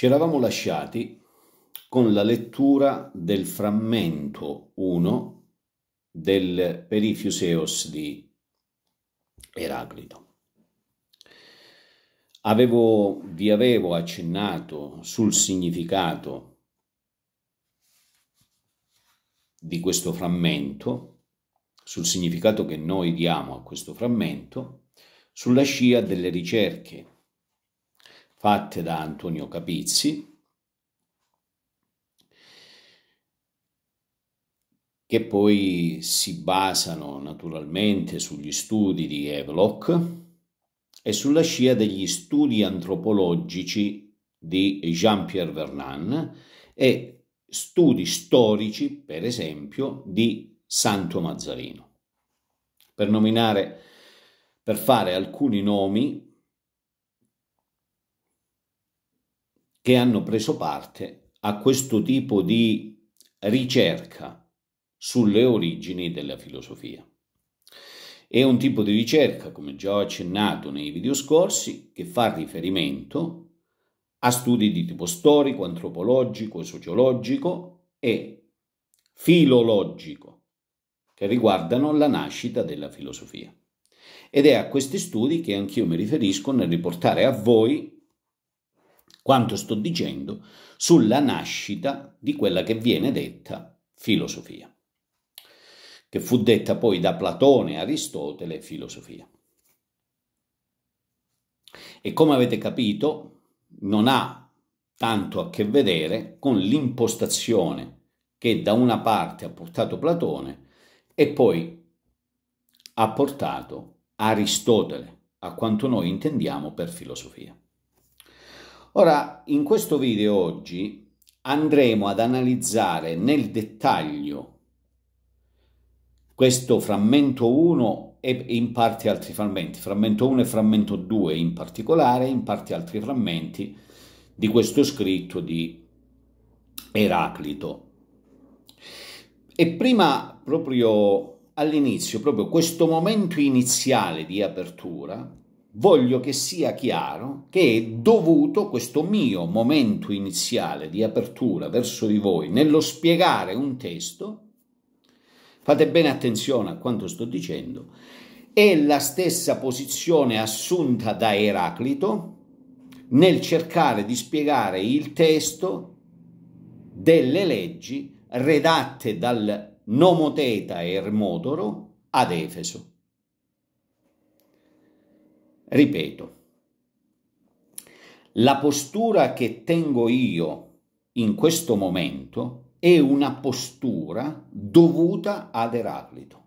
Ci eravamo lasciati con la lettura del frammento 1 del Perifiuseos di Eraclito. Avevo, vi avevo accennato sul significato di questo frammento, sul significato che noi diamo a questo frammento, sulla scia delle ricerche fatte da Antonio Capizzi, che poi si basano naturalmente sugli studi di Havelock e sulla scia degli studi antropologici di Jean-Pierre Vernon e studi storici, per esempio, di Santo Mazzarino. Per nominare, per fare alcuni nomi che hanno preso parte a questo tipo di ricerca sulle origini della filosofia. È un tipo di ricerca, come già ho accennato nei video scorsi, che fa riferimento a studi di tipo storico, antropologico, sociologico e filologico, che riguardano la nascita della filosofia. Ed è a questi studi che anch'io mi riferisco nel riportare a voi quanto sto dicendo sulla nascita di quella che viene detta filosofia, che fu detta poi da Platone Aristotele filosofia. E come avete capito, non ha tanto a che vedere con l'impostazione che da una parte ha portato Platone e poi ha portato Aristotele, a quanto noi intendiamo per filosofia. Ora, in questo video oggi andremo ad analizzare nel dettaglio questo frammento 1 e in parte altri frammenti, frammento 1 e frammento 2 in particolare, in parte altri frammenti di questo scritto di Eraclito. E prima, proprio all'inizio, proprio questo momento iniziale di apertura, voglio che sia chiaro che è dovuto questo mio momento iniziale di apertura verso di voi nello spiegare un testo, fate bene attenzione a quanto sto dicendo, è la stessa posizione assunta da Eraclito nel cercare di spiegare il testo delle leggi redatte dal nomoteta Ermodoro ad Efeso. Ripeto, la postura che tengo io in questo momento è una postura dovuta ad Eraclito.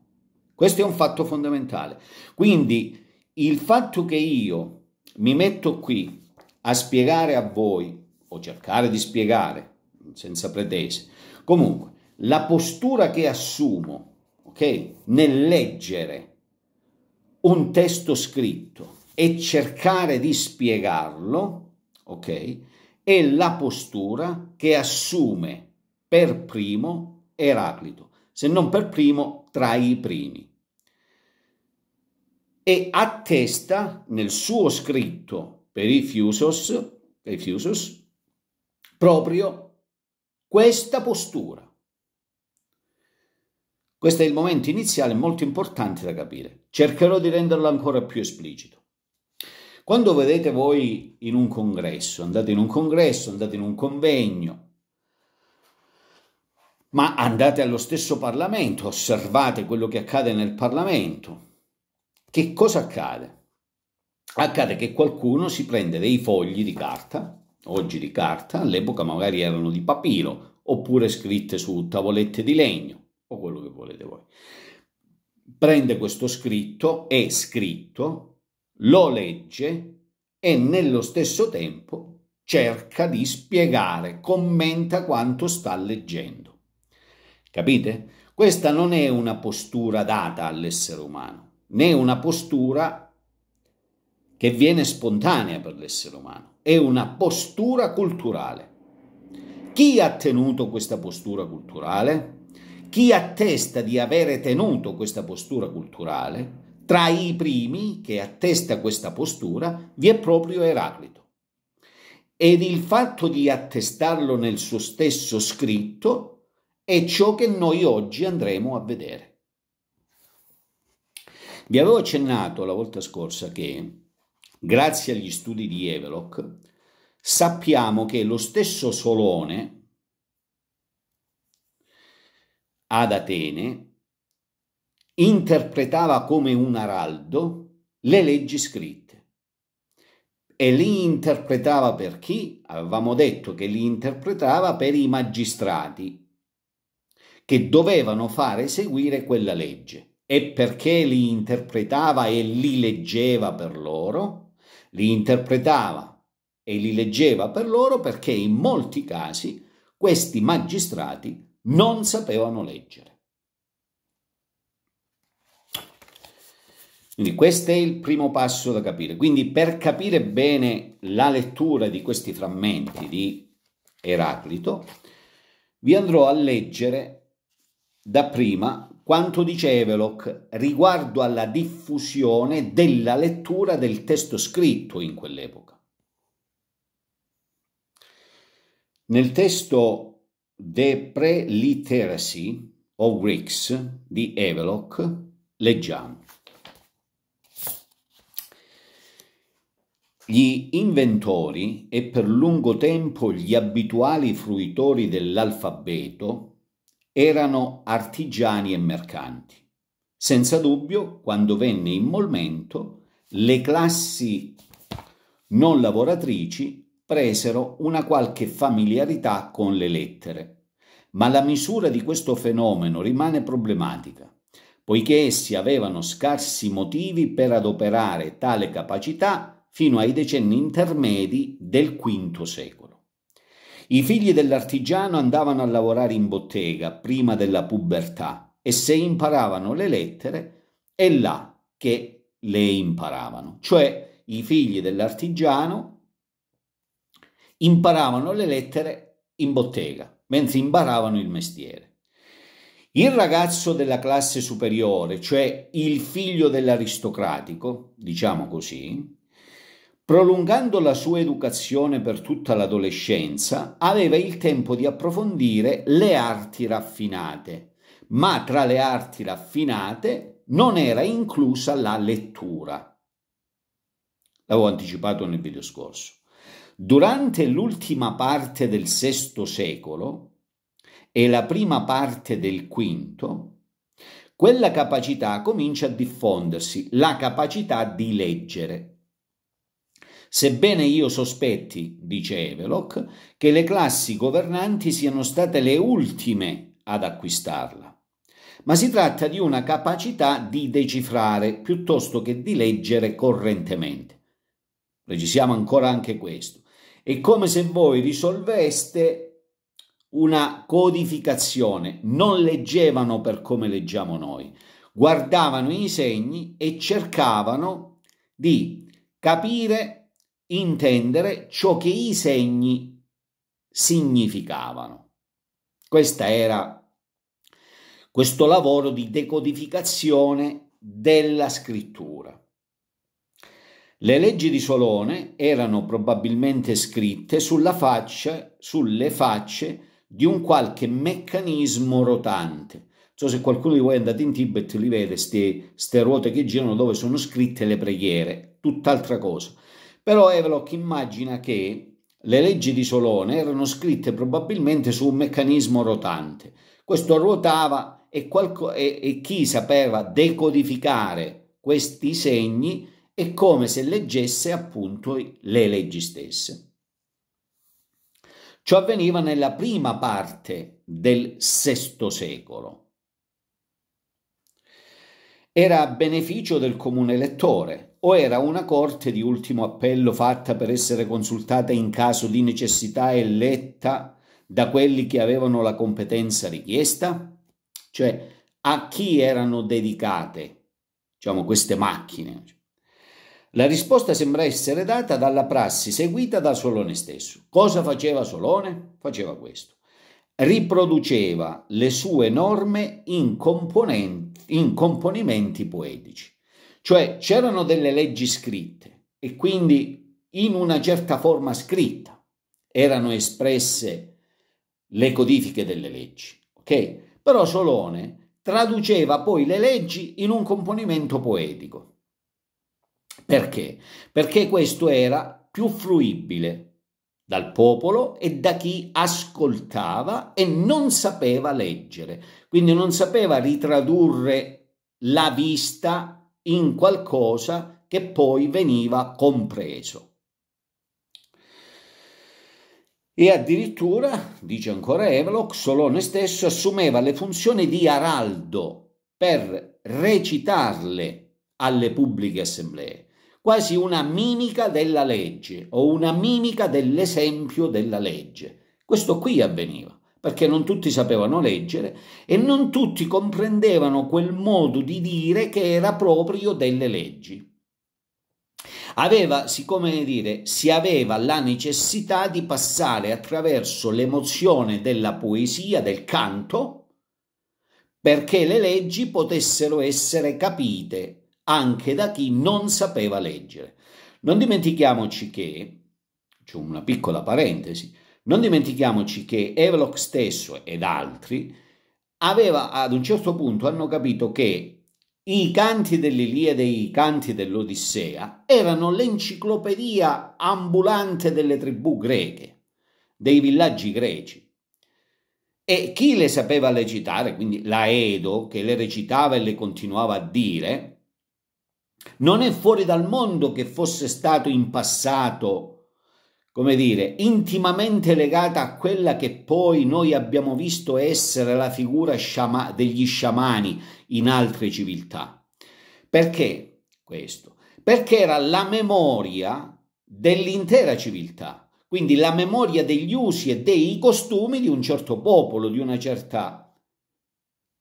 Questo è un fatto fondamentale. Quindi il fatto che io mi metto qui a spiegare a voi, o cercare di spiegare, senza pretese, comunque la postura che assumo, ok, nel leggere un testo scritto, e cercare di spiegarlo, ok? È la postura che assume per primo Eraclito, se non per primo tra i primi. E attesta nel suo scritto per i Fusos, per i Fusos proprio questa postura. Questo è il momento iniziale molto importante da capire. Cercherò di renderlo ancora più esplicito. Quando vedete voi in un congresso, andate in un congresso, andate in un convegno, ma andate allo stesso Parlamento, osservate quello che accade nel Parlamento, che cosa accade? Accade che qualcuno si prende dei fogli di carta, oggi di carta, all'epoca magari erano di papiro, oppure scritte su tavolette di legno, o quello che volete voi. Prende questo scritto, è scritto, lo legge e nello stesso tempo cerca di spiegare, commenta quanto sta leggendo. Capite? Questa non è una postura data all'essere umano, né una postura che viene spontanea per l'essere umano, è una postura culturale. Chi ha tenuto questa postura culturale? Chi attesta di avere tenuto questa postura culturale tra i primi che attesta questa postura vi è proprio Eraclito. Ed il fatto di attestarlo nel suo stesso scritto è ciò che noi oggi andremo a vedere. Vi avevo accennato la volta scorsa che, grazie agli studi di Evelock, sappiamo che lo stesso Solone ad Atene interpretava come un araldo le leggi scritte e li interpretava per chi? Avevamo detto che li interpretava per i magistrati che dovevano fare seguire quella legge e perché li interpretava e li leggeva per loro, li interpretava e li leggeva per loro perché in molti casi questi magistrati non sapevano leggere. Quindi questo è il primo passo da capire. Quindi per capire bene la lettura di questi frammenti di Eraclito, vi andrò a leggere dapprima quanto dice Eveloch riguardo alla diffusione della lettura del testo scritto in quell'epoca. Nel testo The Pre-Literacy of Greeks di Eveloch leggiamo Gli inventori e per lungo tempo gli abituali fruitori dell'alfabeto erano artigiani e mercanti. Senza dubbio, quando venne in molmento, le classi non lavoratrici presero una qualche familiarità con le lettere, ma la misura di questo fenomeno rimane problematica, poiché essi avevano scarsi motivi per adoperare tale capacità fino ai decenni intermedi del V secolo. I figli dell'artigiano andavano a lavorare in bottega prima della pubertà e se imparavano le lettere è là che le imparavano, cioè i figli dell'artigiano imparavano le lettere in bottega, mentre imparavano il mestiere. Il ragazzo della classe superiore, cioè il figlio dell'aristocratico, diciamo così, Prolungando la sua educazione per tutta l'adolescenza, aveva il tempo di approfondire le arti raffinate, ma tra le arti raffinate non era inclusa la lettura. L'avevo anticipato nel video scorso. Durante l'ultima parte del VI secolo e la prima parte del V, quella capacità comincia a diffondersi, la capacità di leggere. Sebbene io sospetti, dice Evelock, che le classi governanti siano state le ultime ad acquistarla ma si tratta di una capacità di decifrare piuttosto che di leggere correntemente. Precisiamo ancora anche questo. È come se voi risolveste una codificazione, non leggevano per come leggiamo noi, guardavano i segni e cercavano di capire intendere ciò che i segni significavano. Questo era questo lavoro di decodificazione della scrittura. Le leggi di Solone erano probabilmente scritte sulla faccia, sulle facce di un qualche meccanismo rotante. Non so se qualcuno di voi è andato in Tibet li vede, queste ruote che girano dove sono scritte le preghiere, tutt'altra cosa. Però Havelock immagina che le leggi di Solone erano scritte probabilmente su un meccanismo rotante. Questo ruotava e, qualco, e, e chi sapeva decodificare questi segni è come se leggesse appunto le leggi stesse. Ciò avveniva nella prima parte del VI secolo. Era a beneficio del comune elettore, o era una corte di ultimo appello fatta per essere consultata in caso di necessità e letta da quelli che avevano la competenza richiesta? Cioè, a chi erano dedicate diciamo, queste macchine? La risposta sembra essere data dalla prassi seguita da Solone stesso. Cosa faceva Solone? Faceva questo. Riproduceva le sue norme in, in componimenti poetici. Cioè c'erano delle leggi scritte e quindi in una certa forma scritta erano espresse le codifiche delle leggi, ok? Però Solone traduceva poi le leggi in un componimento poetico. Perché? Perché questo era più fruibile dal popolo e da chi ascoltava e non sapeva leggere, quindi non sapeva ritradurre la vista in qualcosa che poi veniva compreso. E addirittura, dice ancora Evlock, Solone stesso assumeva le funzioni di araldo per recitarle alle pubbliche assemblee, quasi una mimica della legge o una mimica dell'esempio della legge. Questo qui avveniva perché non tutti sapevano leggere e non tutti comprendevano quel modo di dire che era proprio delle leggi. Aveva, siccome dire, si aveva la necessità di passare attraverso l'emozione della poesia, del canto, perché le leggi potessero essere capite anche da chi non sapeva leggere. Non dimentichiamoci che, c'è una piccola parentesi, non dimentichiamoci che Havelock stesso ed altri aveva, ad un certo punto hanno capito che i canti dell'Iliade e i canti dell'Odissea erano l'enciclopedia ambulante delle tribù greche, dei villaggi greci. E chi le sapeva recitare, quindi la Edo che le recitava e le continuava a dire, non è fuori dal mondo che fosse stato in passato come dire, intimamente legata a quella che poi noi abbiamo visto essere la figura sciama, degli sciamani in altre civiltà. Perché questo? Perché era la memoria dell'intera civiltà, quindi la memoria degli usi e dei costumi di un certo popolo, di una certa,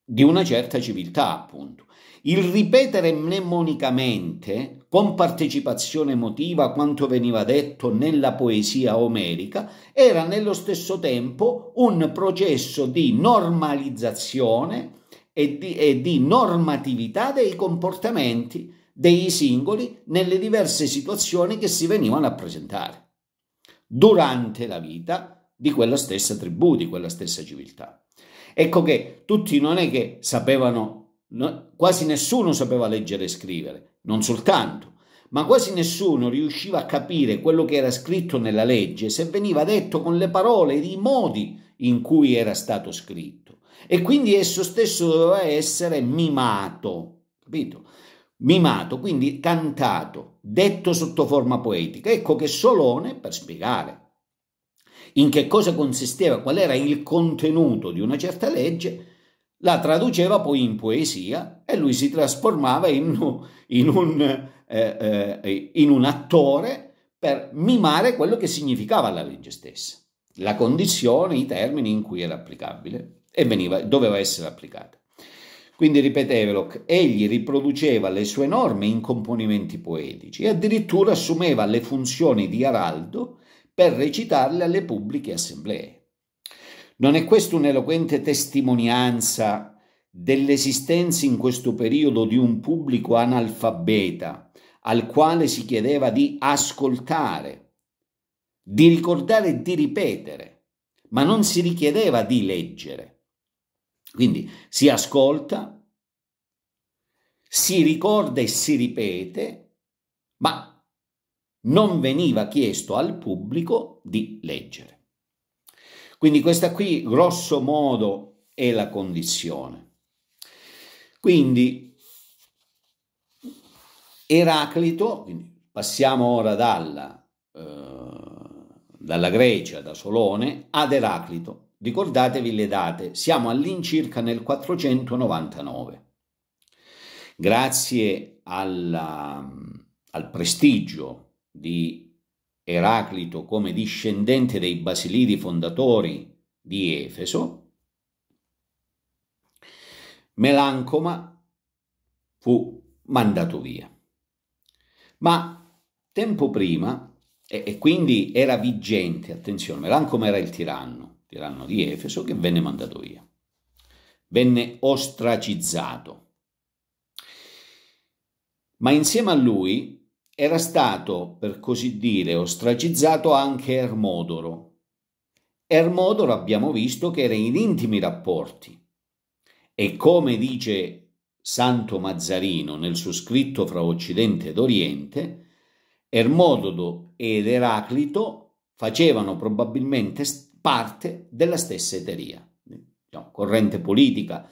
di una certa civiltà, appunto. Il ripetere mnemonicamente con partecipazione emotiva quanto veniva detto nella poesia omerica, era nello stesso tempo un processo di normalizzazione e di, e di normatività dei comportamenti dei singoli nelle diverse situazioni che si venivano a presentare durante la vita di quella stessa tribù, di quella stessa civiltà. Ecco che tutti non è che sapevano, quasi nessuno sapeva leggere e scrivere, non soltanto, ma quasi nessuno riusciva a capire quello che era scritto nella legge se veniva detto con le parole ed i modi in cui era stato scritto. E quindi esso stesso doveva essere mimato, capito? Mimato, quindi cantato, detto sotto forma poetica. Ecco che Solone, per spiegare in che cosa consisteva, qual era il contenuto di una certa legge, la traduceva poi in poesia e lui si trasformava in, in, un, eh, eh, in un attore per mimare quello che significava la legge stessa, la condizione, i termini in cui era applicabile e veniva, doveva essere applicata. Quindi ripetevelo, egli riproduceva le sue norme in componimenti poetici e addirittura assumeva le funzioni di araldo per recitarle alle pubbliche assemblee. Non è questa un'eloquente testimonianza dell'esistenza in questo periodo di un pubblico analfabeta al quale si chiedeva di ascoltare, di ricordare e di ripetere, ma non si richiedeva di leggere. Quindi si ascolta, si ricorda e si ripete, ma non veniva chiesto al pubblico di leggere. Quindi questa qui, grosso modo, è la condizione. Quindi Eraclito, quindi passiamo ora dalla, eh, dalla Grecia, da Solone, ad Eraclito. Ricordatevi le date, siamo all'incirca nel 499. Grazie alla, al prestigio di Eraclito come discendente dei basilidi fondatori di Efeso, Melancoma fu mandato via. Ma tempo prima, e, e quindi era vigente, attenzione, Melancoma era il tiranno, tiranno di Efeso, che venne mandato via. Venne ostracizzato. Ma insieme a lui era stato, per così dire, ostracizzato anche Ermodoro. Ermodoro abbiamo visto che era in intimi rapporti e come dice Santo Mazzarino nel suo scritto fra Occidente ed Oriente, Ermododo ed Eraclito facevano probabilmente parte della stessa eteria, diciamo, corrente politica,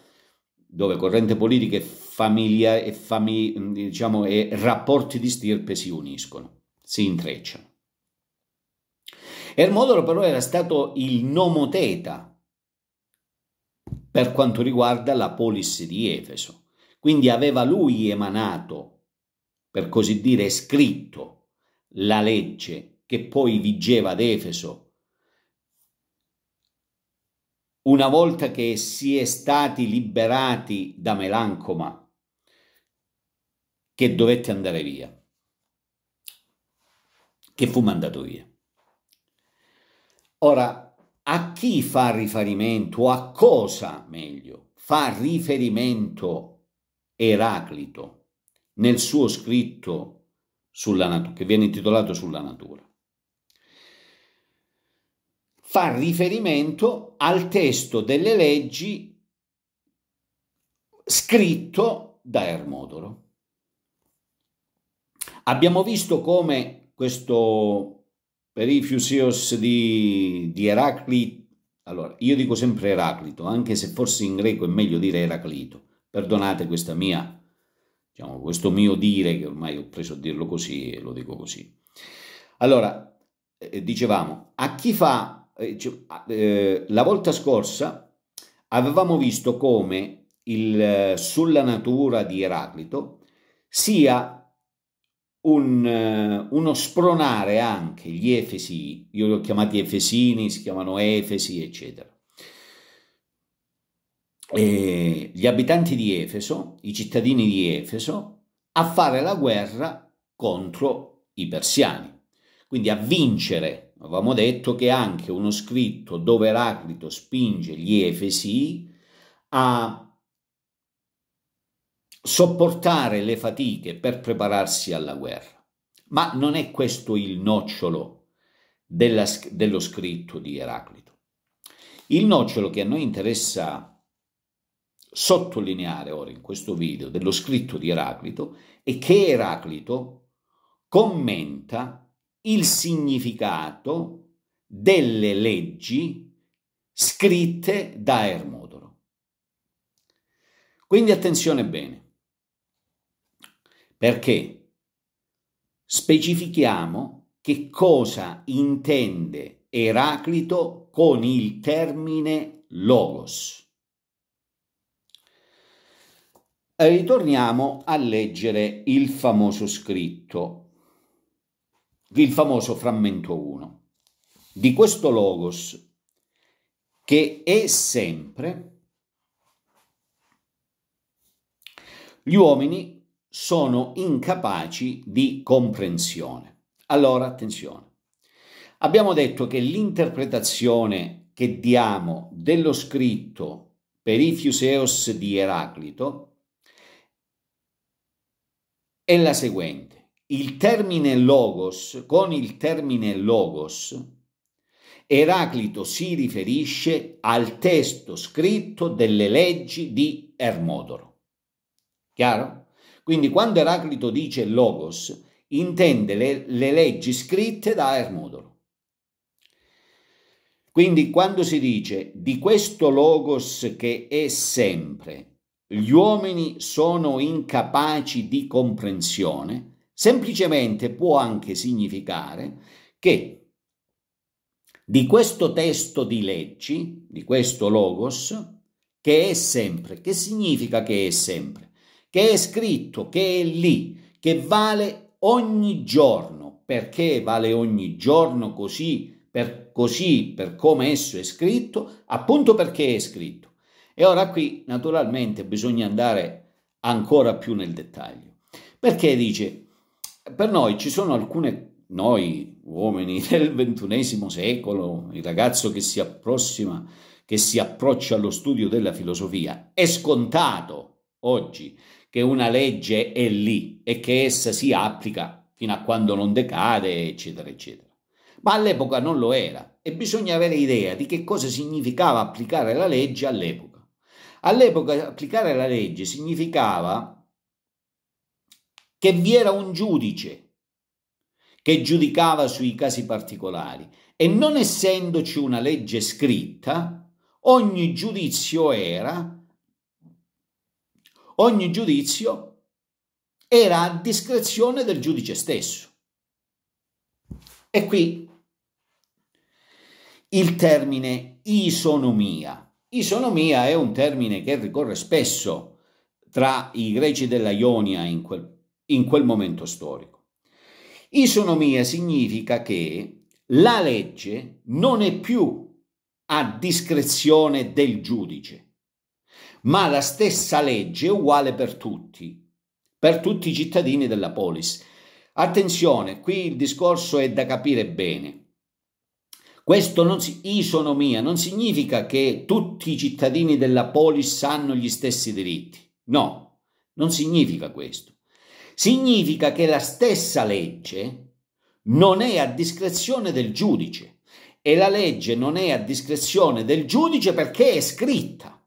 dove corrente politica e, famiglia, e, fami, diciamo, e rapporti di stirpe si uniscono, si intrecciano. Ermodoro però era stato il nomoteta per quanto riguarda la polis di Efeso, quindi aveva lui emanato, per così dire, scritto la legge che poi vigeva ad Efeso una volta che si è stati liberati da Melancoma, che dovette andare via, che fu mandato via. Ora, a chi fa riferimento, a cosa meglio, fa riferimento Eraclito nel suo scritto sulla natura, che viene intitolato Sulla natura? fa riferimento al testo delle leggi scritto da Ermodoro. Abbiamo visto come questo Perifusios di, di Eraclito, allora io dico sempre Eraclito, anche se forse in greco è meglio dire Eraclito, perdonate questa mia, diciamo, questo mio dire che ormai ho preso a dirlo così e lo dico così. Allora, eh, dicevamo, a chi fa eh, ah, eh, la volta scorsa avevamo visto come il, eh, sulla natura di Eraclito sia un, eh, uno spronare anche gli Efesi, io li ho chiamati Efesini, si chiamano Efesi, eccetera. E gli abitanti di Efeso, i cittadini di Efeso, a fare la guerra contro i persiani, quindi a vincere Avevamo detto che anche uno scritto dove Eraclito spinge gli Efesi a sopportare le fatiche per prepararsi alla guerra. Ma non è questo il nocciolo della, dello scritto di Eraclito. Il nocciolo che a noi interessa sottolineare ora in questo video dello scritto di Eraclito è che Eraclito commenta il significato delle leggi scritte da Ermodoro. Quindi attenzione bene, perché specifichiamo che cosa intende Eraclito con il termine logos. Ritorniamo a leggere il famoso scritto il famoso frammento 1 di questo logos che è sempre gli uomini sono incapaci di comprensione. Allora, attenzione. Abbiamo detto che l'interpretazione che diamo dello scritto per i Perifiuseos di Eraclito è la seguente il termine logos, con il termine logos, Eraclito si riferisce al testo scritto delle leggi di Ermodoro. Chiaro? Quindi quando Eraclito dice logos, intende le, le leggi scritte da Ermodoro. Quindi quando si dice di questo logos che è sempre, gli uomini sono incapaci di comprensione, Semplicemente può anche significare che di questo testo di leggi, di questo logos, che è sempre, che significa che è sempre, che è scritto, che è lì, che vale ogni giorno, perché vale ogni giorno così, per, così, per come esso è scritto, appunto perché è scritto. E ora qui naturalmente bisogna andare ancora più nel dettaglio, perché dice per noi ci sono alcune, noi uomini del ventunesimo secolo, il ragazzo che si approssima, che si approccia allo studio della filosofia, è scontato oggi che una legge è lì e che essa si applica fino a quando non decade, eccetera, eccetera. Ma all'epoca non lo era e bisogna avere idea di che cosa significava applicare la legge all'epoca. All'epoca applicare la legge significava che vi era un giudice che giudicava sui casi particolari e non essendoci una legge scritta, ogni giudizio era ogni giudizio era a discrezione del giudice stesso. E qui il termine isonomia. Isonomia è un termine che ricorre spesso tra i greci della Ionia in quel in quel momento storico. Isonomia significa che la legge non è più a discrezione del giudice, ma la stessa legge è uguale per tutti, per tutti i cittadini della polis. Attenzione, qui il discorso è da capire bene. Questo non si, isonomia non significa che tutti i cittadini della polis hanno gli stessi diritti. No, non significa questo. Significa che la stessa legge non è a discrezione del giudice e la legge non è a discrezione del giudice perché è scritta.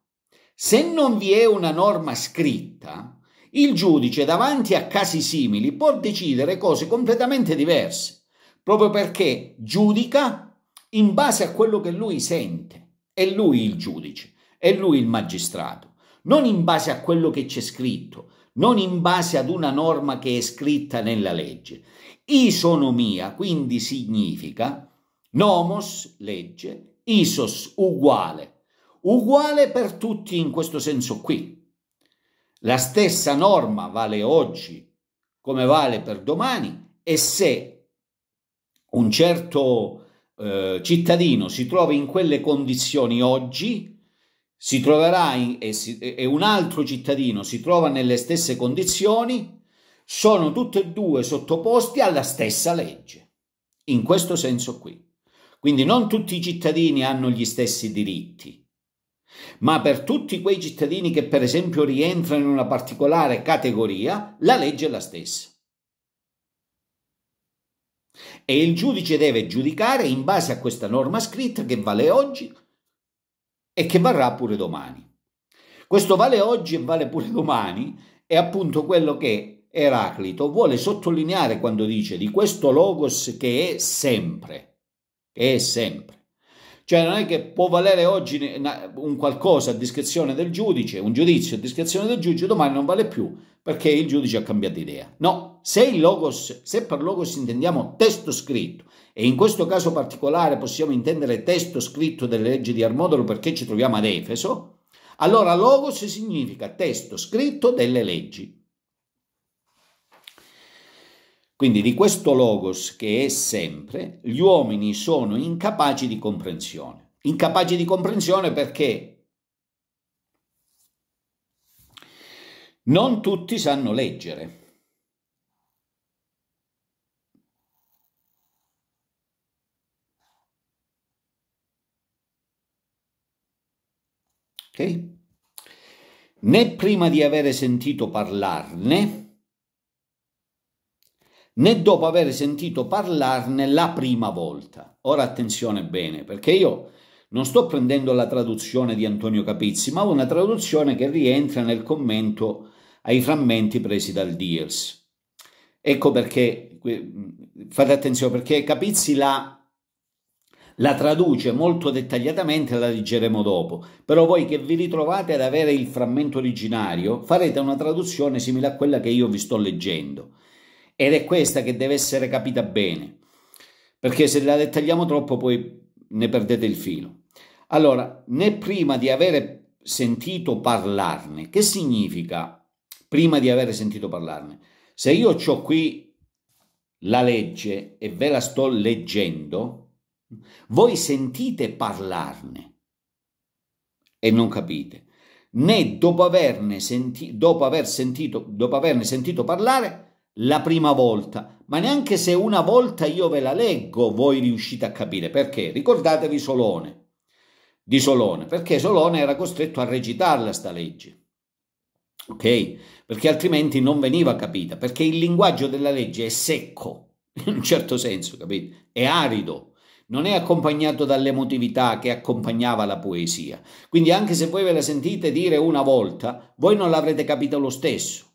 Se non vi è una norma scritta, il giudice davanti a casi simili può decidere cose completamente diverse, proprio perché giudica in base a quello che lui sente. È lui il giudice, è lui il magistrato, non in base a quello che c'è scritto, non in base ad una norma che è scritta nella legge. Isonomia quindi significa nomos, legge, isos, uguale, uguale per tutti in questo senso qui. La stessa norma vale oggi come vale per domani e se un certo eh, cittadino si trova in quelle condizioni oggi, si troverà in, e, si, e un altro cittadino si trova nelle stesse condizioni, sono tutti e due sottoposti alla stessa legge, in questo senso qui. Quindi non tutti i cittadini hanno gli stessi diritti, ma per tutti quei cittadini che per esempio rientrano in una particolare categoria, la legge è la stessa. E il giudice deve giudicare in base a questa norma scritta che vale oggi e che mm. varrà pure domani. Questo vale oggi e vale pure domani è appunto quello che Eraclito vuole sottolineare quando dice di questo logos che è sempre, che è sempre. Cioè non è che può valere oggi un qualcosa a discrezione del giudice, un giudizio a discrezione del giudice, domani non vale più perché il giudice ha cambiato idea. No, se, logos, se per logos intendiamo testo scritto, e in questo caso particolare possiamo intendere testo scritto delle leggi di Armodoro perché ci troviamo ad Efeso, allora logos significa testo scritto delle leggi. Quindi di questo logos che è sempre, gli uomini sono incapaci di comprensione. Incapaci di comprensione perché non tutti sanno leggere. Okay? Né prima di avere sentito parlarne, né dopo aver sentito parlarne la prima volta. Ora attenzione bene, perché io non sto prendendo la traduzione di Antonio Capizzi, ma una traduzione che rientra nel commento ai frammenti presi dal Diers. Ecco perché, fate attenzione, perché Capizzi la, la traduce molto dettagliatamente, la leggeremo dopo, però voi che vi ritrovate ad avere il frammento originario farete una traduzione simile a quella che io vi sto leggendo. Ed è questa che deve essere capita bene, perché se la dettagliamo troppo poi ne perdete il filo. Allora, né prima di avere sentito parlarne, che significa prima di avere sentito parlarne? Se io ho qui la legge e ve la sto leggendo, voi sentite parlarne e non capite, né dopo, senti dopo, sentito, dopo averne sentito parlare, la prima volta, ma neanche se una volta io ve la leggo voi riuscite a capire perché. Ricordatevi Solone, di Solone, perché Solone era costretto a recitarla sta legge. Ok? Perché altrimenti non veniva capita, perché il linguaggio della legge è secco, in un certo senso, capite? È arido, non è accompagnato dall'emotività che accompagnava la poesia. Quindi anche se voi ve la sentite dire una volta, voi non l'avrete capita lo stesso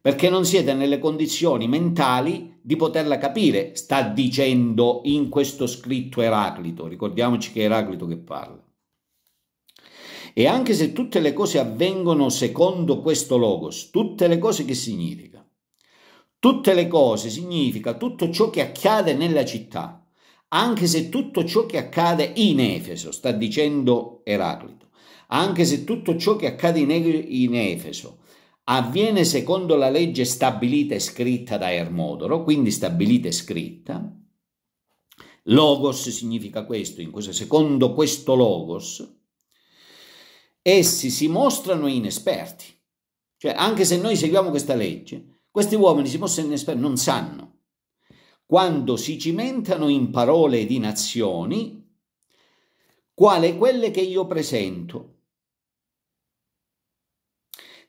perché non siete nelle condizioni mentali di poterla capire, sta dicendo in questo scritto Eraclito, ricordiamoci che è Eraclito che parla. E anche se tutte le cose avvengono secondo questo logos, tutte le cose che significa? Tutte le cose significa tutto ciò che accade nella città, anche se tutto ciò che accade in Efeso, sta dicendo Eraclito, anche se tutto ciò che accade in Efeso, avviene secondo la legge stabilita e scritta da Ermodoro, quindi stabilita e scritta. Logos significa questo, in questo, secondo questo logos, essi si mostrano inesperti. Cioè, anche se noi seguiamo questa legge, questi uomini si mostrano inesperti, non sanno. Quando si cimentano in parole ed in azioni, quale quelle che io presento,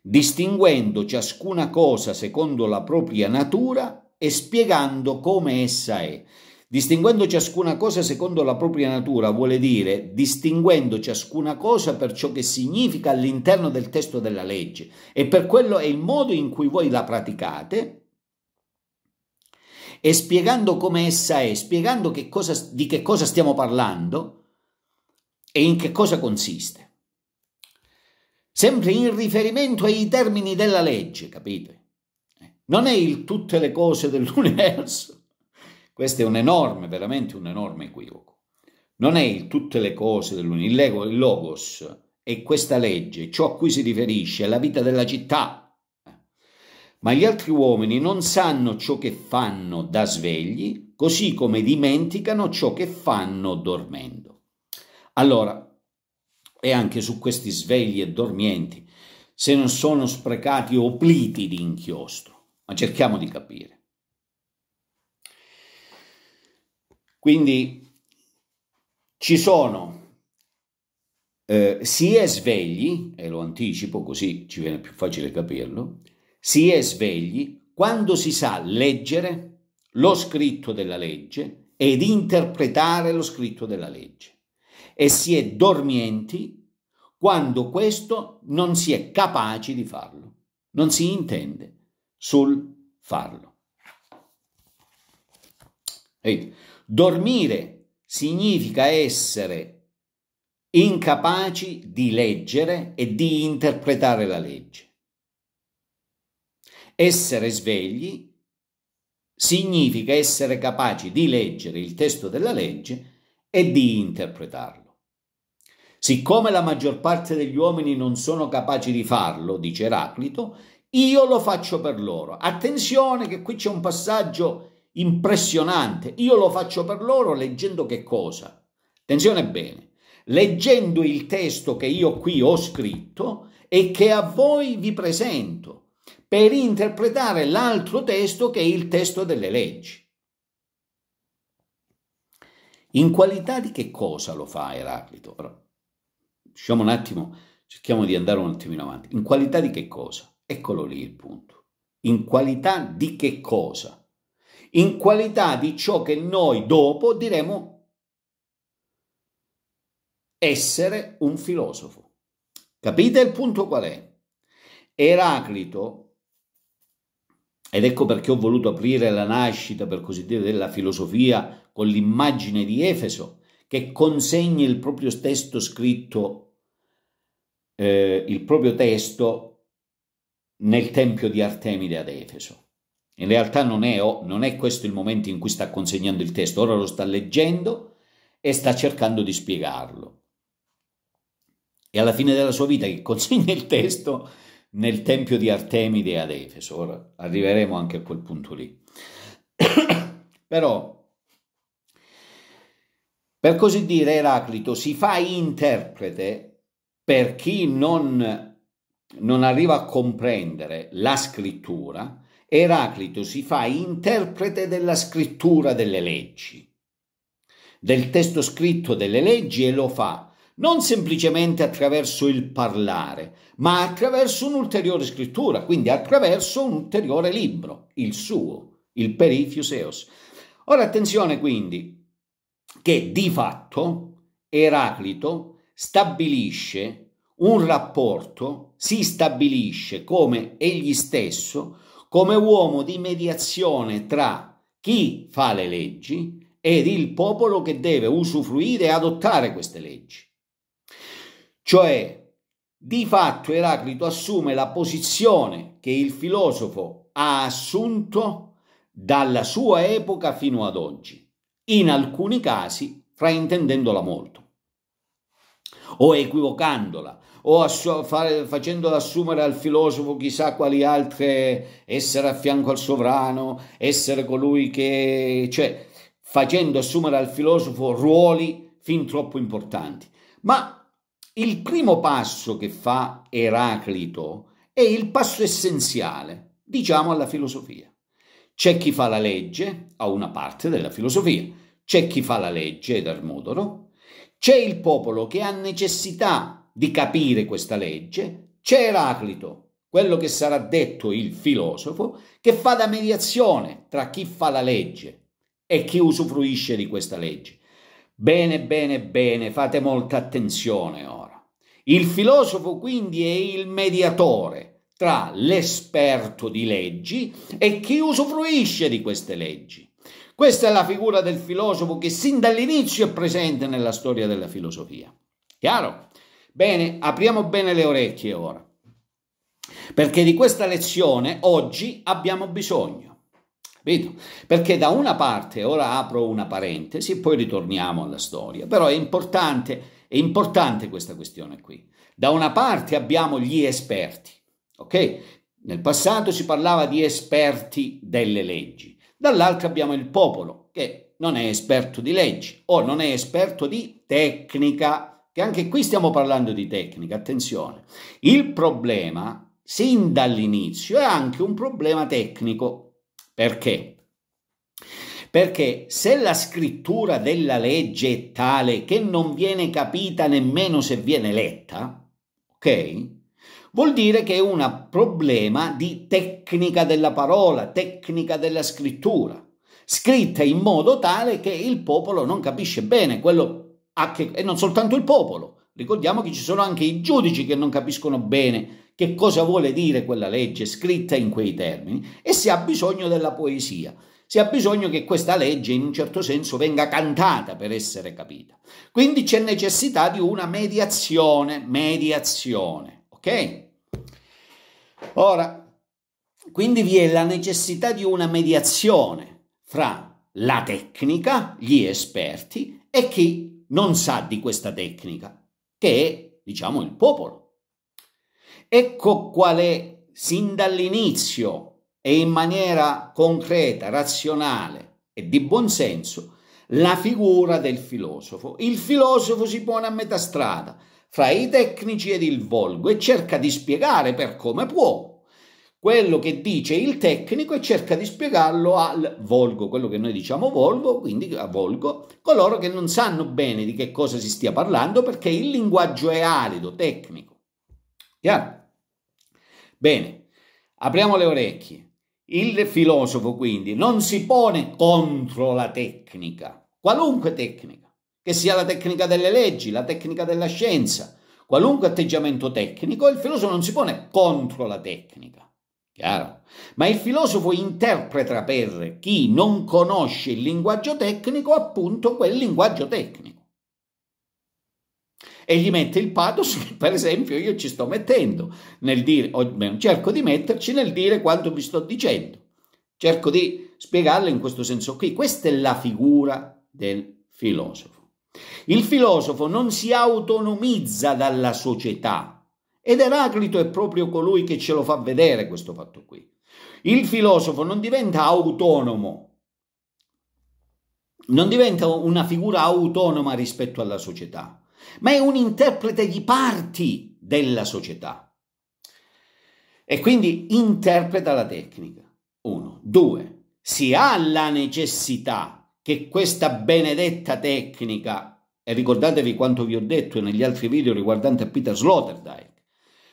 distinguendo ciascuna cosa secondo la propria natura e spiegando come essa è. Distinguendo ciascuna cosa secondo la propria natura vuole dire distinguendo ciascuna cosa per ciò che significa all'interno del testo della legge e per quello è il modo in cui voi la praticate e spiegando come essa è, spiegando che cosa, di che cosa stiamo parlando e in che cosa consiste sempre in riferimento ai termini della legge, capite? Non è il tutte le cose dell'universo. Questo è un enorme, veramente un enorme equivoco. Non è il tutte le cose dell'universo, il logos è questa legge, ciò a cui si riferisce è la vita della città. Ma gli altri uomini non sanno ciò che fanno da svegli, così come dimenticano ciò che fanno dormendo. Allora, e anche su questi svegli e dormienti, se non sono sprecati o pliti di inchiostro, ma cerchiamo di capire. Quindi ci sono eh, sia svegli, e lo anticipo così ci viene più facile capirlo, sia svegli quando si sa leggere lo scritto della legge ed interpretare lo scritto della legge e si è dormienti quando questo non si è capaci di farlo, non si intende sul farlo. E dormire significa essere incapaci di leggere e di interpretare la legge. Essere svegli significa essere capaci di leggere il testo della legge e di interpretarlo. Siccome la maggior parte degli uomini non sono capaci di farlo, dice Eraclito, io lo faccio per loro. Attenzione che qui c'è un passaggio impressionante. Io lo faccio per loro leggendo che cosa? Attenzione bene, leggendo il testo che io qui ho scritto e che a voi vi presento per interpretare l'altro testo che è il testo delle leggi. In qualità di che cosa lo fa Eraclito? Allora, diciamo un attimo, cerchiamo di andare un attimino avanti. In qualità di che cosa? Eccolo lì il punto. In qualità di che cosa? In qualità di ciò che noi dopo diremo essere un filosofo. Capite il punto qual è? Eraclito ed ecco perché ho voluto aprire la nascita, per così dire, della filosofia con l'immagine di Efeso, che consegna il proprio testo scritto, eh, il proprio testo nel tempio di Artemide ad Efeso. In realtà non è, non è questo il momento in cui sta consegnando il testo, ora lo sta leggendo e sta cercando di spiegarlo. E alla fine della sua vita che consegna il testo, nel tempio di Artemide ad Efeso. Ora arriveremo anche a quel punto lì. Però, per così dire, Eraclito si fa interprete per chi non, non arriva a comprendere la scrittura, Eraclito si fa interprete della scrittura delle leggi, del testo scritto delle leggi e lo fa non semplicemente attraverso il parlare, ma attraverso un'ulteriore scrittura, quindi attraverso un ulteriore libro, il suo, il Perifiuseos. Ora attenzione quindi che di fatto Eraclito stabilisce un rapporto, si stabilisce come egli stesso, come uomo di mediazione tra chi fa le leggi ed il popolo che deve usufruire e adottare queste leggi. Cioè, di fatto Eraclito assume la posizione che il filosofo ha assunto dalla sua epoca fino ad oggi, in alcuni casi fraintendendola molto, o equivocandola, o assu- fare, facendola assumere al filosofo chissà quali altre, essere a fianco al sovrano, essere colui che... cioè facendo assumere al filosofo ruoli fin troppo importanti. Ma il primo passo che fa Eraclito è il passo essenziale, diciamo, alla filosofia. C'è chi fa la legge, a una parte della filosofia, c'è chi fa la legge ed Armodoro, c'è il popolo che ha necessità di capire questa legge, c'è Eraclito, quello che sarà detto il filosofo, che fa da mediazione tra chi fa la legge e chi usufruisce di questa legge. Bene, bene, bene, fate molta attenzione. Oh. Il filosofo quindi è il mediatore tra l'esperto di leggi e chi usufruisce di queste leggi. Questa è la figura del filosofo che sin dall'inizio è presente nella storia della filosofia. Chiaro? Bene, apriamo bene le orecchie ora, perché di questa lezione oggi abbiamo bisogno. Capito? Perché da una parte, ora apro una parentesi, poi ritorniamo alla storia, però è importante è importante questa questione qui. Da una parte abbiamo gli esperti, ok? Nel passato si parlava di esperti delle leggi, dall'altra abbiamo il popolo che non è esperto di leggi o non è esperto di tecnica, che anche qui stiamo parlando di tecnica, attenzione. Il problema, sin dall'inizio, è anche un problema tecnico. Perché? Perché se la scrittura della legge è tale che non viene capita nemmeno se viene letta, ok? Vuol dire che è un problema di tecnica della parola, tecnica della scrittura, scritta in modo tale che il popolo non capisce bene quello che, e non soltanto il popolo. Ricordiamo che ci sono anche i giudici che non capiscono bene che cosa vuole dire quella legge scritta in quei termini e si ha bisogno della poesia, si ha bisogno che questa legge in un certo senso venga cantata per essere capita. Quindi c'è necessità di una mediazione, mediazione, ok? Ora, quindi vi è la necessità di una mediazione fra la tecnica, gli esperti e chi non sa di questa tecnica, che è, diciamo, il popolo. Ecco qual è sin dall'inizio e in maniera concreta, razionale e di buon senso, la figura del filosofo. Il filosofo si pone a metà strada fra i tecnici ed il volgo e cerca di spiegare per come può quello che dice il tecnico e cerca di spiegarlo al volgo, quello che noi diciamo volgo, quindi a volgo, coloro che non sanno bene di che cosa si stia parlando perché il linguaggio è arido, tecnico. Chiaro? Bene, apriamo le orecchie. Il filosofo quindi non si pone contro la tecnica, qualunque tecnica, che sia la tecnica delle leggi, la tecnica della scienza, qualunque atteggiamento tecnico, il filosofo non si pone contro la tecnica, chiaro? Ma il filosofo interpreta per chi non conosce il linguaggio tecnico appunto quel linguaggio tecnico e gli mette il pathos che per esempio io ci sto mettendo nel dire, o cerco di metterci nel dire quanto vi sto dicendo. Cerco di spiegarlo in questo senso qui. Questa è la figura del filosofo. Il filosofo non si autonomizza dalla società ed Eraclito è proprio colui che ce lo fa vedere questo fatto qui. Il filosofo non diventa autonomo, non diventa una figura autonoma rispetto alla società, ma è un interprete di parti della società. E quindi interpreta la tecnica. Uno. Due. Si ha la necessità che questa benedetta tecnica, e ricordatevi quanto vi ho detto negli altri video riguardante a Peter Sloterdijk,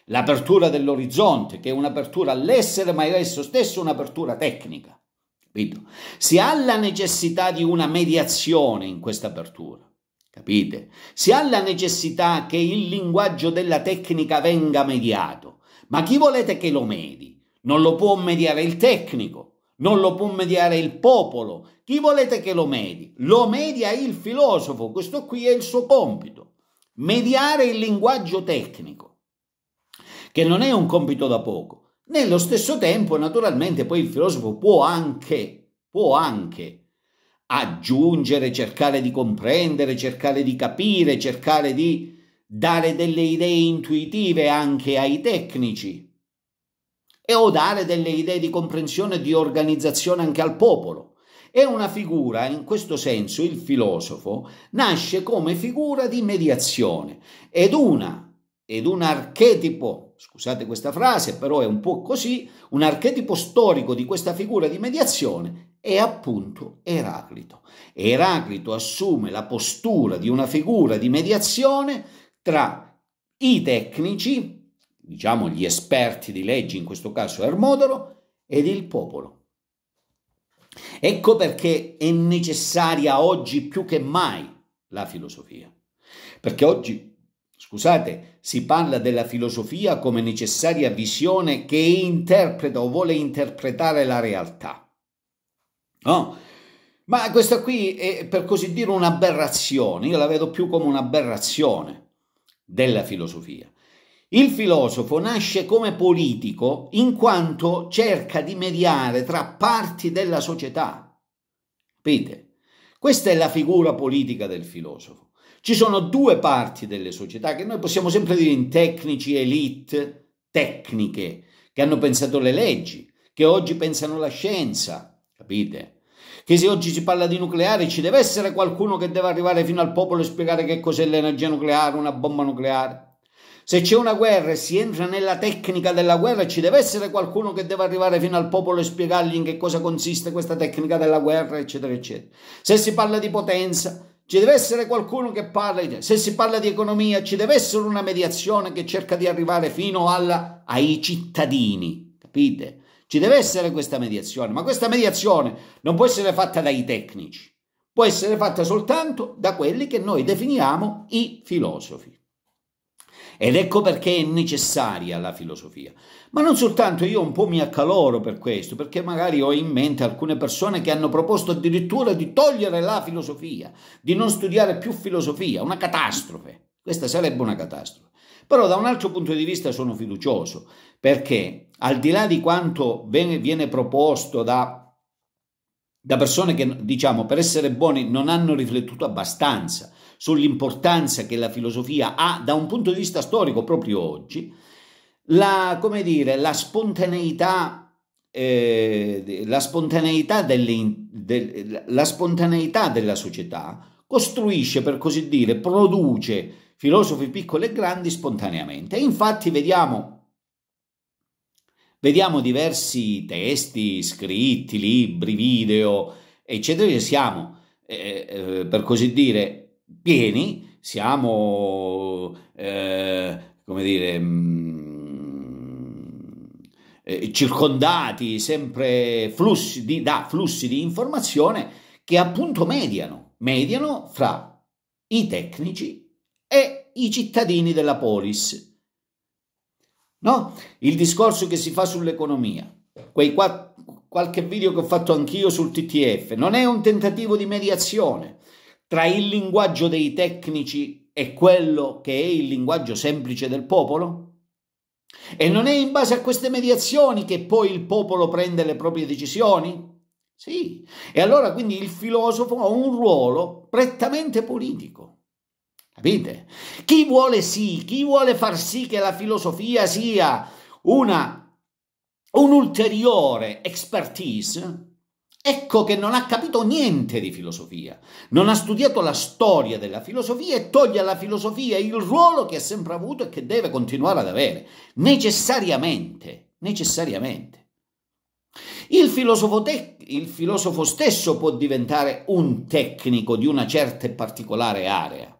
l'apertura dell'orizzonte, che è un'apertura all'essere, ma è esso stesso un'apertura tecnica. Capito? Si ha la necessità di una mediazione in questa apertura. Capite? Si ha la necessità che il linguaggio della tecnica venga mediato, ma chi volete che lo medi? Non lo può mediare il tecnico, non lo può mediare il popolo. Chi volete che lo medi? Lo media il filosofo, questo qui è il suo compito. Mediare il linguaggio tecnico, che non è un compito da poco. Nello stesso tempo, naturalmente, poi il filosofo può anche, può anche aggiungere, cercare di comprendere, cercare di capire, cercare di dare delle idee intuitive anche ai tecnici e o dare delle idee di comprensione e di organizzazione anche al popolo. È una figura, in questo senso il filosofo nasce come figura di mediazione ed una, ed un archetipo, scusate questa frase, però è un po' così, un archetipo storico di questa figura di mediazione è appunto Eraclito. Eraclito assume la postura di una figura di mediazione tra i tecnici, diciamo gli esperti di leggi, in questo caso Ermodoro, ed il popolo. Ecco perché è necessaria oggi più che mai la filosofia. Perché oggi Scusate, si parla della filosofia come necessaria visione che interpreta o vuole interpretare la realtà no? Ma questa qui è per così dire un'aberrazione, io la vedo più come un'aberrazione della filosofia. Il filosofo nasce come politico in quanto cerca di mediare tra parti della società. Capite? Questa è la figura politica del filosofo. Ci sono due parti delle società che noi possiamo sempre dire in tecnici, elite, tecniche, che hanno pensato le leggi, che oggi pensano la scienza, capite? che se oggi si parla di nucleare ci deve essere qualcuno che deve arrivare fino al popolo e spiegare che cos'è l'energia nucleare, una bomba nucleare. Se c'è una guerra e si entra nella tecnica della guerra, ci deve essere qualcuno che deve arrivare fino al popolo e spiegargli in che cosa consiste questa tecnica della guerra, eccetera, eccetera. Se si parla di potenza, ci deve essere qualcuno che parla, se si parla di economia, ci deve essere una mediazione che cerca di arrivare fino alla, ai cittadini, capite? Ci deve essere questa mediazione, ma questa mediazione non può essere fatta dai tecnici, può essere fatta soltanto da quelli che noi definiamo i filosofi. Ed ecco perché è necessaria la filosofia. Ma non soltanto io un po' mi accaloro per questo, perché magari ho in mente alcune persone che hanno proposto addirittura di togliere la filosofia, di non studiare più filosofia, una catastrofe. Questa sarebbe una catastrofe. Però da un altro punto di vista sono fiducioso, perché al di là di quanto viene proposto da da persone che, diciamo, per essere buoni non hanno riflettuto abbastanza sull'importanza che la filosofia ha da un punto di vista storico proprio oggi, la, come dire, la spontaneità, eh, la spontaneità, delle, de, la spontaneità della società costruisce, per così dire, produce filosofi piccoli e grandi spontaneamente. E infatti vediamo, vediamo diversi testi scritti, libri, video, eccetera, che siamo, eh, eh, per così dire, pieni, siamo, eh, come dire, mh, mm, eh, circondati sempre flussi di, da flussi di informazione che appunto mediano, mediano fra i tecnici e i cittadini della polis. No? Il discorso che si fa sull'economia, quei quattro qualche video che ho fatto anch'io sul TTF, non è un tentativo di mediazione tra il linguaggio dei tecnici e quello che è il linguaggio semplice del popolo? E non è in base a queste mediazioni che poi il popolo prende le proprie decisioni? Sì, e allora quindi il filosofo ha un ruolo prettamente politico. Capite? Chi vuole sì, chi vuole far sì che la filosofia sia una un'ulteriore expertise, ecco che non ha capito niente di filosofia, non ha studiato la storia della filosofia e toglie alla filosofia il ruolo che ha sempre avuto e che deve continuare ad avere, necessariamente, necessariamente. Il filosofo, il filosofo stesso può diventare un tecnico di una certa e particolare area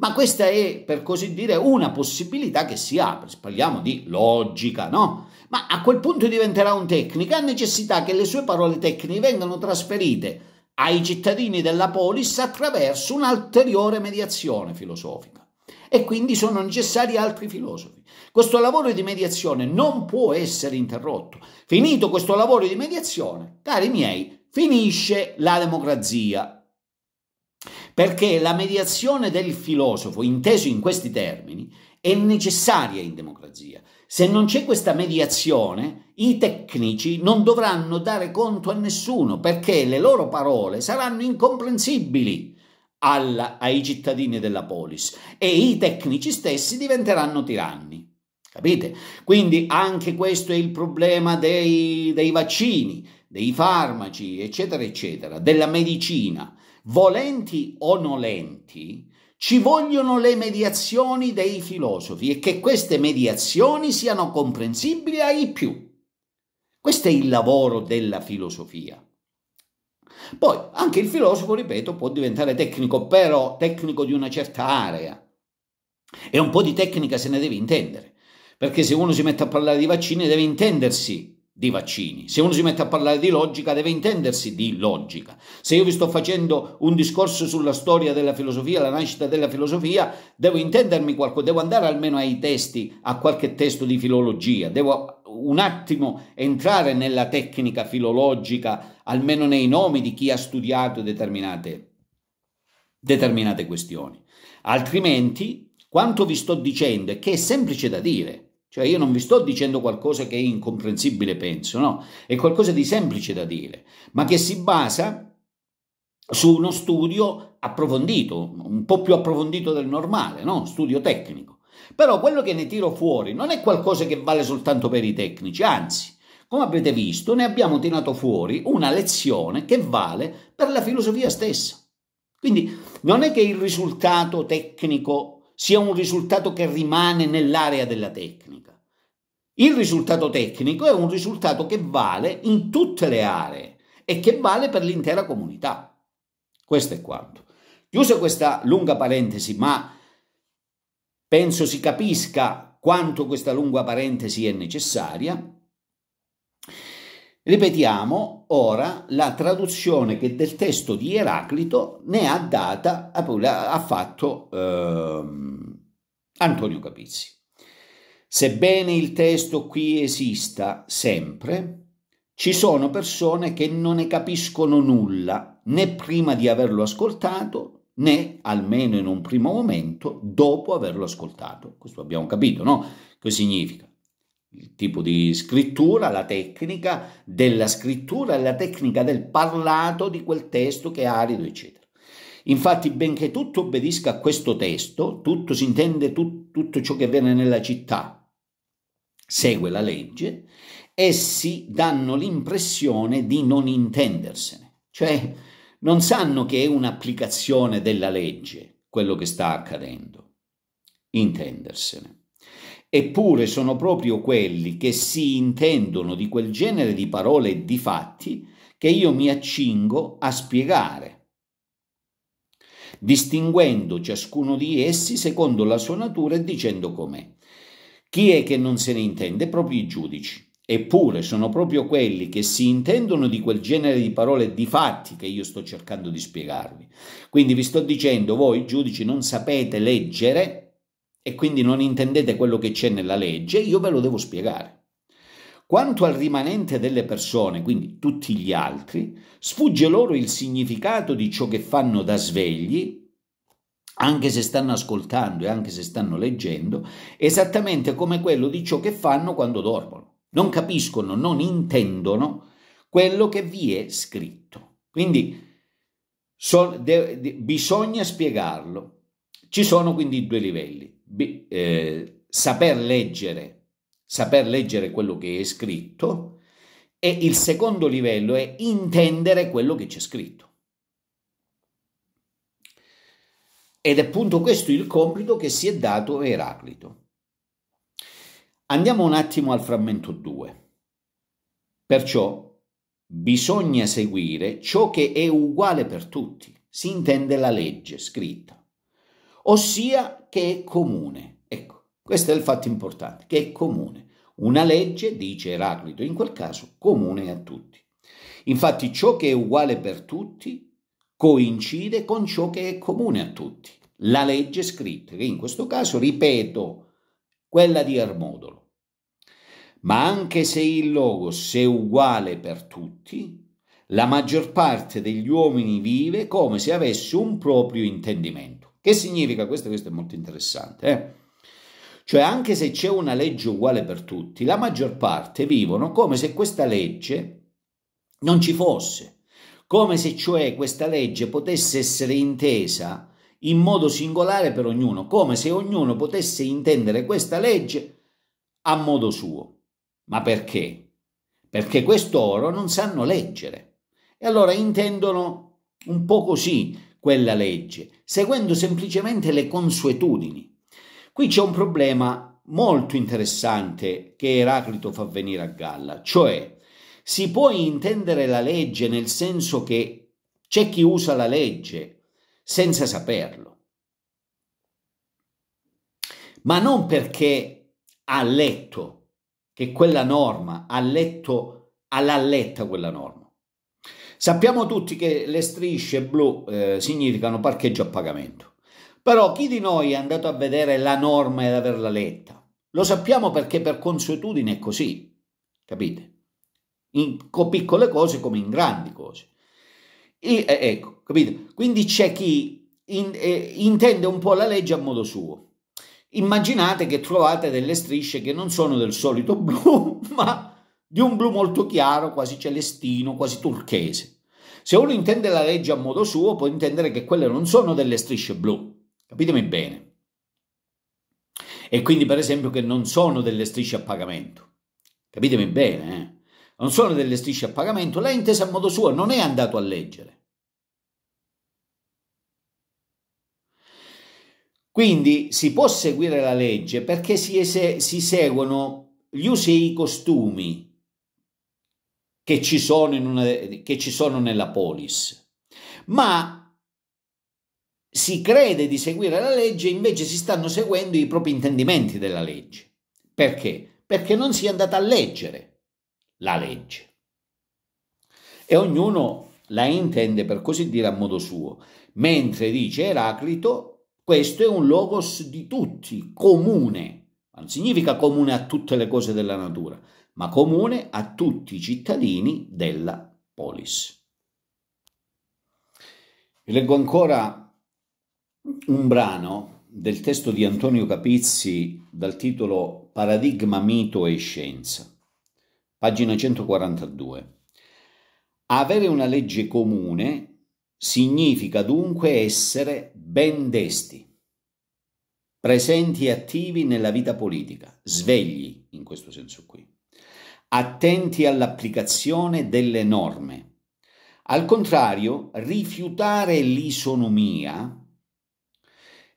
ma questa è, per così dire, una possibilità che si apre. Parliamo di logica, no? Ma a quel punto diventerà un tecnico, ha necessità che le sue parole tecniche vengano trasferite ai cittadini della polis attraverso un'ulteriore mediazione filosofica. E quindi sono necessari altri filosofi. Questo lavoro di mediazione non può essere interrotto. Finito questo lavoro di mediazione, cari miei, finisce la democrazia, perché la mediazione del filosofo, inteso in questi termini, è necessaria in democrazia. Se non c'è questa mediazione, i tecnici non dovranno dare conto a nessuno perché le loro parole saranno incomprensibili alla, ai cittadini della polis e i tecnici stessi diventeranno tiranni. Capite? Quindi anche questo è il problema dei, dei vaccini, dei farmaci, eccetera, eccetera, della medicina volenti o nolenti, ci vogliono le mediazioni dei filosofi e che queste mediazioni siano comprensibili ai più. Questo è il lavoro della filosofia. Poi anche il filosofo, ripeto, può diventare tecnico, però tecnico di una certa area. E un po' di tecnica se ne deve intendere, perché se uno si mette a parlare di vaccini deve intendersi di vaccini. Se uno si mette a parlare di logica, deve intendersi di logica. Se io vi sto facendo un discorso sulla storia della filosofia, la nascita della filosofia, devo intendermi qualcosa, devo andare almeno ai testi, a qualche testo di filologia, devo un attimo entrare nella tecnica filologica, almeno nei nomi di chi ha studiato determinate, determinate questioni. Altrimenti, quanto vi sto dicendo è che è semplice da dire cioè io non vi sto dicendo qualcosa che è incomprensibile, penso, no? È qualcosa di semplice da dire, ma che si basa su uno studio approfondito, un po' più approfondito del normale, no? Studio tecnico. Però quello che ne tiro fuori non è qualcosa che vale soltanto per i tecnici, anzi, come avete visto, ne abbiamo tirato fuori una lezione che vale per la filosofia stessa. Quindi non è che il risultato tecnico sia un risultato che rimane nell'area della tecnica. Il risultato tecnico è un risultato che vale in tutte le aree e che vale per l'intera comunità. Questo è quanto. Chiusa questa lunga parentesi, ma penso si capisca quanto questa lunga parentesi è necessaria, Ripetiamo ora la traduzione che del testo di Eraclito ne ha data, ha fatto eh, Antonio Capizzi. Sebbene il testo qui esista sempre, ci sono persone che non ne capiscono nulla, né prima di averlo ascoltato, né, almeno in un primo momento, dopo averlo ascoltato. Questo abbiamo capito, no? Che significa? il tipo di scrittura, la tecnica della scrittura la tecnica del parlato di quel testo che è arido, eccetera. Infatti, benché tutto obbedisca a questo testo, tutto si intende tut, tutto ciò che avviene nella città, segue la legge, essi danno l'impressione di non intendersene, cioè non sanno che è un'applicazione della legge quello che sta accadendo, intendersene. Eppure sono proprio quelli che si intendono di quel genere di parole e di fatti che io mi accingo a spiegare, distinguendo ciascuno di essi secondo la sua natura e dicendo com'è. Chi è che non se ne intende? Proprio i giudici. Eppure sono proprio quelli che si intendono di quel genere di parole e di fatti che io sto cercando di spiegarvi. Quindi vi sto dicendo, voi giudici non sapete leggere e quindi non intendete quello che c'è nella legge, io ve lo devo spiegare. Quanto al rimanente delle persone, quindi tutti gli altri, sfugge loro il significato di ciò che fanno da svegli, anche se stanno ascoltando e anche se stanno leggendo, esattamente come quello di ciò che fanno quando dormono. Non capiscono, non intendono quello che vi è scritto. Quindi so, de, de, bisogna spiegarlo. Ci sono quindi due livelli eh, saper leggere, saper leggere quello che è scritto e il secondo livello è intendere quello che c'è scritto. Ed è appunto questo il compito che si è dato Eraclito. Andiamo un attimo al frammento 2. Perciò bisogna seguire ciò che è uguale per tutti, si intende la legge scritta ossia che è comune. Ecco, questo è il fatto importante, che è comune. Una legge, dice Eraclito in quel caso, comune a tutti. Infatti ciò che è uguale per tutti coincide con ciò che è comune a tutti. La legge scritta, che in questo caso, ripeto, quella di Armodolo. Ma anche se il logos è uguale per tutti, la maggior parte degli uomini vive come se avesse un proprio intendimento che significa questo? Questo è molto interessante. Eh? Cioè anche se c'è una legge uguale per tutti, la maggior parte vivono come se questa legge non ci fosse, come se cioè questa legge potesse essere intesa in modo singolare per ognuno, come se ognuno potesse intendere questa legge a modo suo. Ma perché? Perché quest'oro non sanno leggere. E allora intendono un po' così, quella legge, seguendo semplicemente le consuetudini. Qui c'è un problema molto interessante che Eraclito fa venire a galla, cioè si può intendere la legge nel senso che c'è chi usa la legge senza saperlo, ma non perché ha letto che quella norma, ha letto, l'ha letta quella norma Sappiamo tutti che le strisce blu eh, significano parcheggio a pagamento, però chi di noi è andato a vedere la norma ed averla letta? Lo sappiamo perché per consuetudine è così, capite? In, con piccole cose come in grandi cose. E, eh, ecco, capite? Quindi c'è chi in, eh, intende un po' la legge a modo suo. Immaginate che trovate delle strisce che non sono del solito blu, ma di un blu molto chiaro, quasi celestino, quasi turchese. Se uno intende la legge a modo suo, può intendere che quelle non sono delle strisce blu. Capitemi bene. E quindi, per esempio, che non sono delle strisce a pagamento. Capitemi bene, eh? Non sono delle strisce a pagamento, l'ha intesa a modo suo, non è andato a leggere. Quindi si può seguire la legge perché si, si seguono gli usi e i costumi che ci sono, una, che ci sono nella polis, ma si crede di seguire la legge, invece si stanno seguendo i propri intendimenti della legge. Perché? Perché non si è andata a leggere la legge. E ognuno la intende per così dire a modo suo, mentre dice Eraclito, questo è un logos di tutti, comune, non significa comune a tutte le cose della natura, ma comune a tutti i cittadini della polis. Vi leggo ancora un brano del testo di Antonio Capizzi dal titolo Paradigma, mito e scienza, pagina 142. Avere una legge comune significa dunque essere ben desti, presenti e attivi nella vita politica, svegli in questo senso qui attenti all'applicazione delle norme. Al contrario, rifiutare l'isonomia,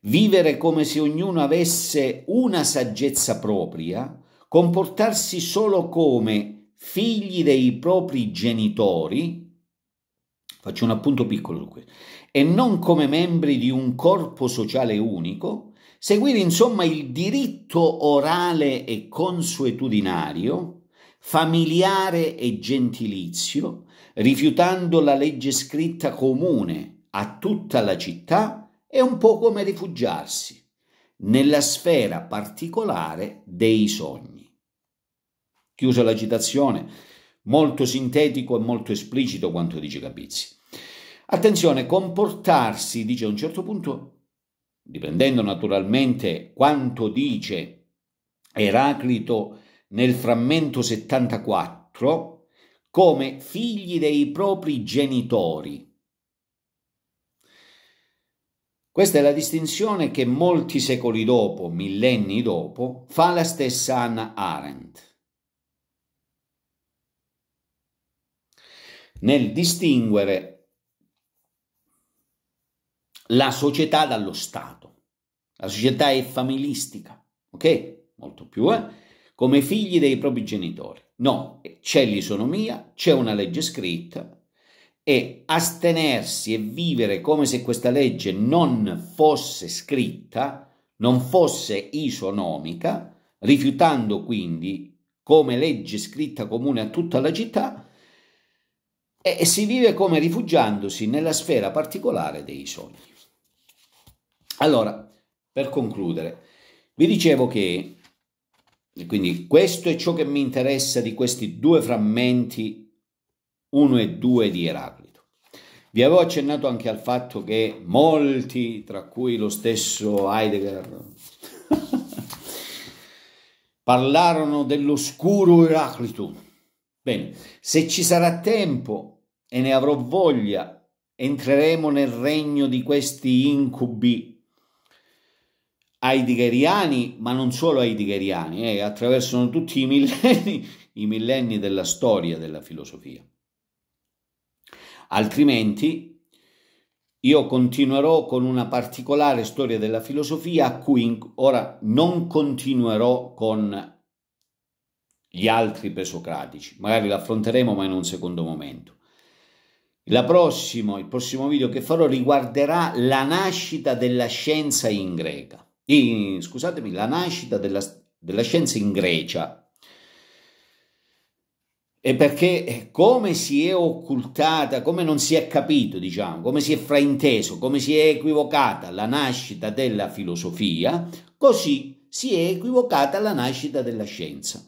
vivere come se ognuno avesse una saggezza propria, comportarsi solo come figli dei propri genitori, faccio un appunto piccolo su questo, e non come membri di un corpo sociale unico, seguire insomma il diritto orale e consuetudinario, familiare e gentilizio, rifiutando la legge scritta comune a tutta la città, è un po' come rifugiarsi nella sfera particolare dei sogni. Chiusa la citazione, molto sintetico e molto esplicito quanto dice Capizzi. Attenzione, comportarsi, dice a un certo punto, dipendendo naturalmente quanto dice Eraclito nel frammento 74 come figli dei propri genitori. Questa è la distinzione che molti secoli dopo, millenni dopo, fa la stessa Anna Arendt. Nel distinguere la società dallo Stato. La società è familistica, ok? Molto più, eh? come figli dei propri genitori. No, c'è l'isonomia, c'è una legge scritta e astenersi e vivere come se questa legge non fosse scritta, non fosse isonomica, rifiutando quindi come legge scritta comune a tutta la città, e si vive come rifugiandosi nella sfera particolare dei sogni. Allora, per concludere, vi dicevo che e Quindi questo è ciò che mi interessa di questi due frammenti 1 e 2 di Eraclito. Vi avevo accennato anche al fatto che molti, tra cui lo stesso Heidegger, parlarono dell'oscuro Eraclito. Bene, se ci sarà tempo e ne avrò voglia, entreremo nel regno di questi incubi heideggeriani, ma non solo heideggeriani, eh, attraversano tutti i millenni, i millenni della storia della filosofia. Altrimenti io continuerò con una particolare storia della filosofia a cui ora non continuerò con gli altri presocratici, magari l'affronteremo ma in un secondo momento. Prossimo, il prossimo video che farò riguarderà la nascita della scienza in greca in, scusatemi, la nascita della, della scienza in Grecia e perché come si è occultata, come non si è capito, diciamo, come si è frainteso, come si è equivocata la nascita della filosofia, così si è equivocata la nascita della scienza.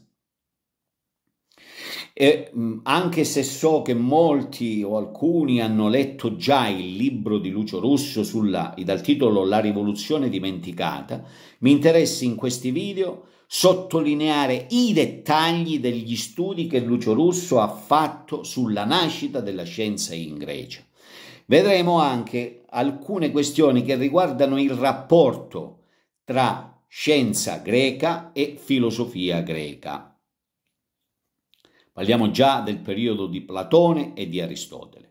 E mm, anche se so che molti o alcuni hanno letto già il libro di Lucio Russo sulla, dal titolo La rivoluzione dimenticata, mi interessa in questi video sottolineare i dettagli degli studi che Lucio Russo ha fatto sulla nascita della scienza in Grecia. Vedremo anche alcune questioni che riguardano il rapporto tra scienza greca e filosofia greca. Parliamo già del periodo di Platone e di Aristotele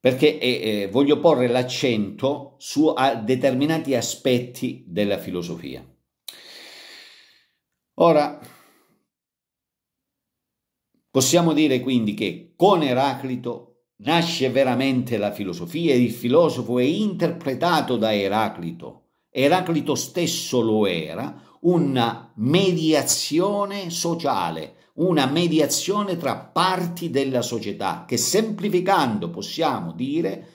perché eh, eh voglio porre l'accento su determinati aspetti della filosofia. Ora, possiamo dire quindi che con Eraclito nasce veramente la filosofia e il filosofo è interpretato da Eraclito. Eraclito stesso lo era, una mediazione sociale, una mediazione tra parti della società che semplificando possiamo dire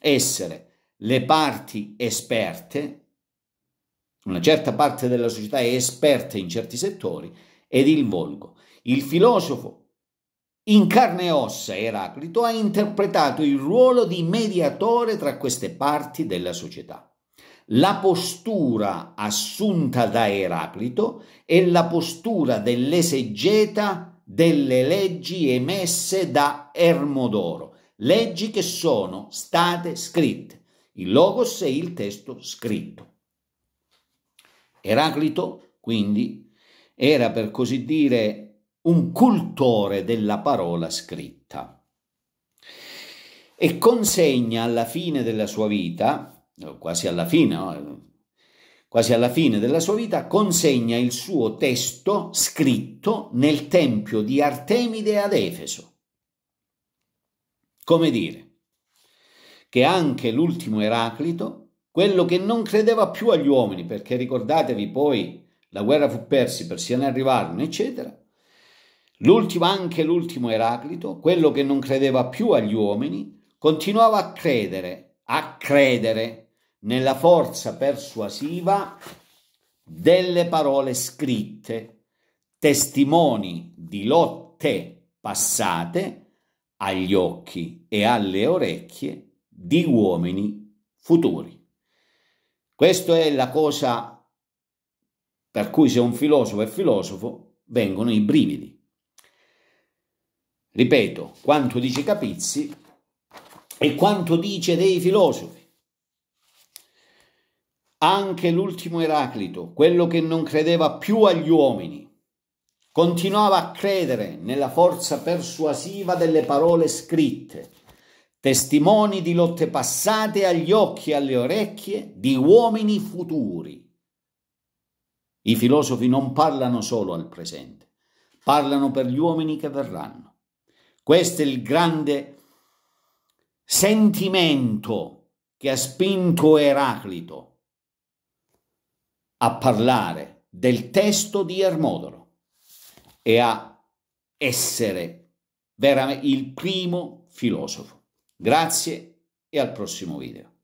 essere le parti esperte, una certa parte della società è esperta in certi settori, ed il volgo. Il filosofo in carne e ossa Eraclito ha interpretato il ruolo di mediatore tra queste parti della società la postura assunta da Eraclito è la postura dell'esegeta delle leggi emesse da Ermodoro, leggi che sono state scritte. Il logos e il testo scritto. Eraclito, quindi, era per così dire un cultore della parola scritta e consegna alla fine della sua vita quasi alla fine, no? quasi alla fine della sua vita, consegna il suo testo scritto nel tempio di Artemide ad Efeso. Come dire, che anche l'ultimo Eraclito, quello che non credeva più agli uomini, perché ricordatevi poi la guerra fu persi, persiani arrivarono, eccetera, l'ultimo, anche l'ultimo Eraclito, quello che non credeva più agli uomini, continuava a credere, a credere nella forza persuasiva delle parole scritte, testimoni di lotte passate agli occhi e alle orecchie di uomini futuri. Questa è la cosa per cui se un filosofo è filosofo vengono i brividi. Ripeto, quanto dice Capizzi e quanto dice dei filosofi. Anche l'ultimo Eraclito, quello che non credeva più agli uomini, continuava a credere nella forza persuasiva delle parole scritte, testimoni di lotte passate agli occhi e alle orecchie di uomini futuri. I filosofi non parlano solo al presente, parlano per gli uomini che verranno. Questo è il grande sentimento che ha spinto Eraclito a parlare del testo di Ermodoro e a essere veramente il primo filosofo. Grazie e al prossimo video.